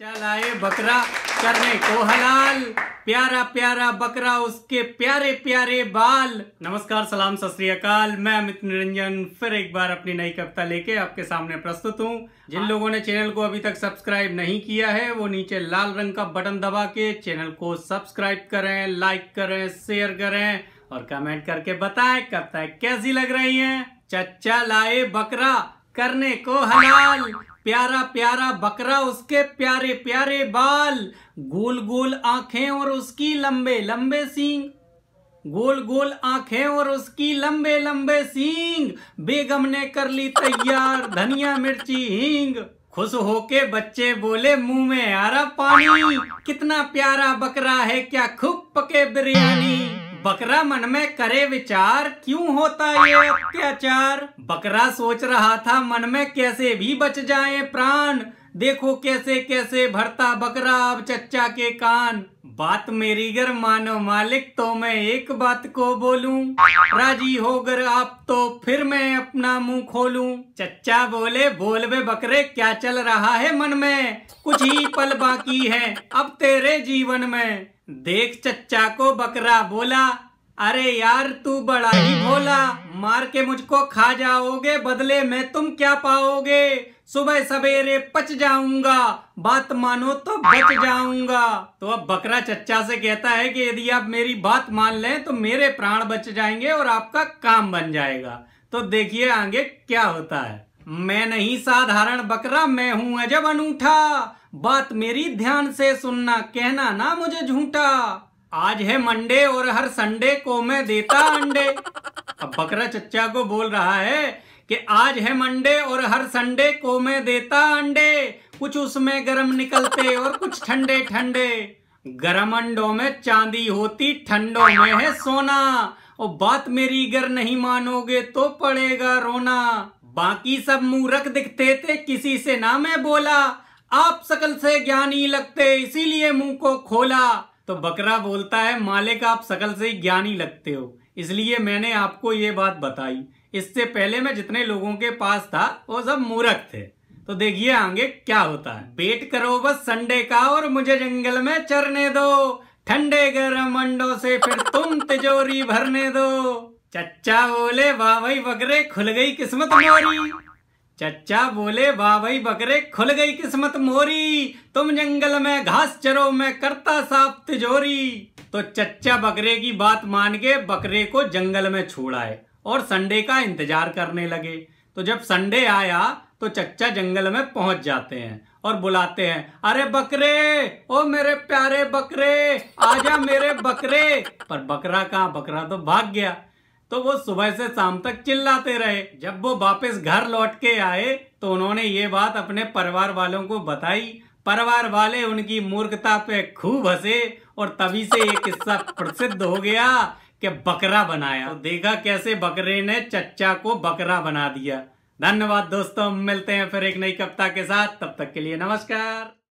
चलाए बकरा करने को हलाल प्यारा प्यारा बकरा उसके प्यारे प्यारे बाल नमस्कार सलाम सत मैं अमित निरंजन फिर एक बार अपनी नई कविता लेके आपके सामने प्रस्तुत हूँ जिन हाँ। लोगों ने चैनल को अभी तक सब्सक्राइब नहीं किया है वो नीचे लाल रंग का बटन दबा के चैनल को सब्सक्राइब करें लाइक करें शेयर करें और कमेंट करके बताए कविताएं कैसी लग रही है चचा लाए बकरा करने को हलाल प्यारा प्यारा बकरा उसके प्यारे प्यारे बाल गोल गोल आंखें और उसकी लंबे लंबे सींग गोल गोल आंखें और उसकी लंबे लंबे सींग बेगम ने कर ली तैयार धनिया मिर्ची हींग खुश होके बच्चे बोले मुंह में आ रहा पानी कितना प्यारा बकरा है क्या खूब पके बिरयानी बकरा मन में करे विचार क्यों होता ये अत्याचार बकरा सोच रहा था मन में कैसे भी बच जाए प्राण देखो कैसे कैसे भरता बकरा अब चच्चा के कान बात मेरी गर मानो मालिक तो मैं एक बात को बोलूं राजी हो गर आप तो फिर मैं अपना मुंह खोलूं चच्चा बोले बोल बे बकरे क्या चल रहा है मन में कुछ ही पल बाकी है अब तेरे जीवन में देख चच्चा को बकरा बोला अरे यार तू बड़ा ही भोला मार के मुझको खा जाओगे बदले में तुम क्या पाओगे सुबह सवेरे पच जाऊंगा बात मानो तो बच जाऊंगा तो अब बकरा चच्चा से कहता है कि यदि आप मेरी बात मान लें तो मेरे प्राण बच जाएंगे और आपका काम बन जाएगा तो देखिए आगे क्या होता है मैं नहीं साधारण बकरा मैं हूं अजब अनूठा बात मेरी ध्यान से सुनना कहना ना मुझे झूठा आज है मंडे और हर संडे को मैं देता अंडे अब बकरा चच्चा को बोल रहा है कि आज है मंडे और हर संडे को मैं देता अंडे कुछ उसमें गरम निकलते और कुछ ठंडे ठंडे गरम अंडों में चांदी होती ठंडों में है सोना और बात मेरी गर नहीं मानोगे तो पड़ेगा रोना बाकी सब मूर्ख दिखते थे किसी से ना मैं बोला आप सकल से ज्ञानी लगते इसीलिए मुंह को खोला तो बकरा बोलता है मालिक आप सकल से ही ज्ञानी लगते हो इसलिए मैंने आपको ये बात बताई इससे पहले मैं जितने लोगों के पास था वो सब मूर्ख थे तो देखिए आगे क्या होता है बेट करो बस संडे का और मुझे जंगल में चरने दो ठंडे गर्म अंडों से फिर तुम तिजोरी भरने दो चच्चा बोले वाह बकरे खुल गई किस्मत मोरी चच्चा बोले वाह बकरे खुल गई किस्मत मोरी तुम जंगल में घास चरो मैं करता साफ तिजोरी तो चच्चा बकरे की बात मान के बकरे को जंगल में छोड़ाए और संडे का इंतजार करने लगे तो जब संडे आया तो चच्चा जंगल में पहुंच जाते हैं और बुलाते हैं अरे बकरे ओ मेरे प्यारे बकरे आजा मेरे बकरे पर बकरा कहा बकरा तो भाग गया तो वो सुबह से शाम तक चिल्लाते रहे जब वो वापस घर लौट के आए तो उन्होंने ये बात अपने परिवार वालों को बताई परिवार वाले उनकी मूर्खता पे खूब हंसे और तभी से ये किस्सा प्रसिद्ध हो गया कि बकरा बनाया तो देखा कैसे बकरे ने चच्चा को बकरा बना दिया धन्यवाद दोस्तों मिलते हैं फिर एक नई कविता के साथ तब तक के लिए नमस्कार